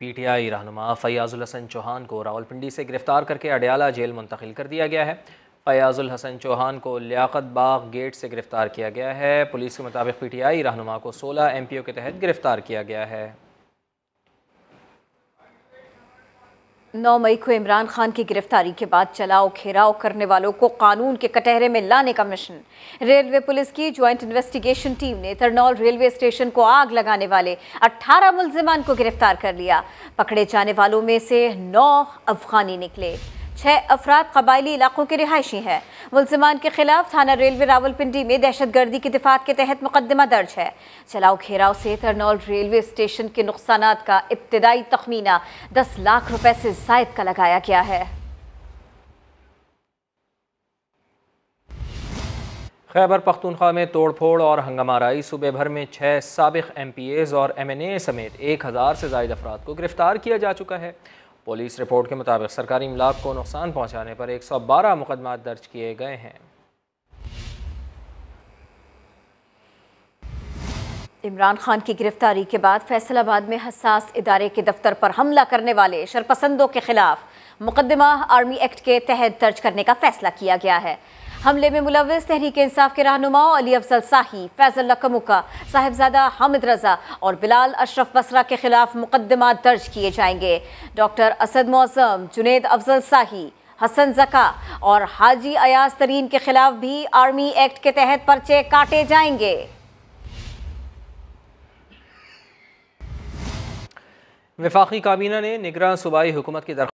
PTI रहनुमा फयाजुल हसन चौहान को रावलपिंडी से गिरफ्तार करके अडयाला जेल मुंतकिल कर दिया गया है फयाजुल हसन चौहान को लियाकत बाग गेट से गिरफ्तार किया गया है पुलिस के मुताबिक पीटीआई रहनुमा को सोलह एमपीओ के तहत गिरफ्तार किया गया है नौ मई को इमरान खान की गिरफ्तारी के बाद चलाओ घेराव करने वालों को कानून के कटहरे में लाने का मिशन रेलवे पुलिस की ज्वाइंट इन्वेस्टिगेशन टीम ने तरनौल रेलवे स्टेशन को आग लगाने वाले 18 मुलजिमान को गिरफ्तार कर लिया पकड़े जाने वालों में से नौ अफगानी निकले छः अफराद कबायली इलाकों के रिहायशी हैं मुलजमान के खिलाफ थाना रेलवे रावलपिंडी में दहशत गर्दी की दिफात के तहत मुकदमा दर्ज है चलाओ घेराव से तरनौल रेलवे स्टेशन के नुकसान का इब्तदाई तखमीना दस लाख रुपए से जायद का लगाया गया है खैबर पख्तूनख्वा में तोड़फोड़ और हंगामाराई सूबे भर में छः सबक एम पी एज़ और एम एन ए समेत एक हज़ार से जायद अफराद को गिरफ्तार किया जा चुका है पुलिस रिपोर्ट के मुताबिक सरकारी इमलाक को नुकसान पहुँचाने पर एक सौ बारह मुकदमा दर्ज किए गए हैं इमरान खान की गिरफ्तारी के बाद फैसलाबाद में हसास इदारे के दफ्तर पर हमला करने वाले शरपसंदों के खिलाफ मुकदमा आर्मी एक्ट के तहत दर्ज करने का फैसला किया गया है हमले में मुलविस तहरीक इंसाफ के रहनुमाओं अली अफजल साही फैजल लकमुका साहिबजादा हामिद रजा और बिलाल अशरफ बसरा के खिलाफ मुकदमा दर्ज किए जाएंगे डॉक्टर असद मौसम जुनेद अफजल साही हसन जका और हाजी अयाज तरीन के खिलाफ भी आर्मी एक्ट के तहत पर्चे काटे जाएंगे वफाकी काबीना ने निगरान सूबाई हुकूमत की दरख्वा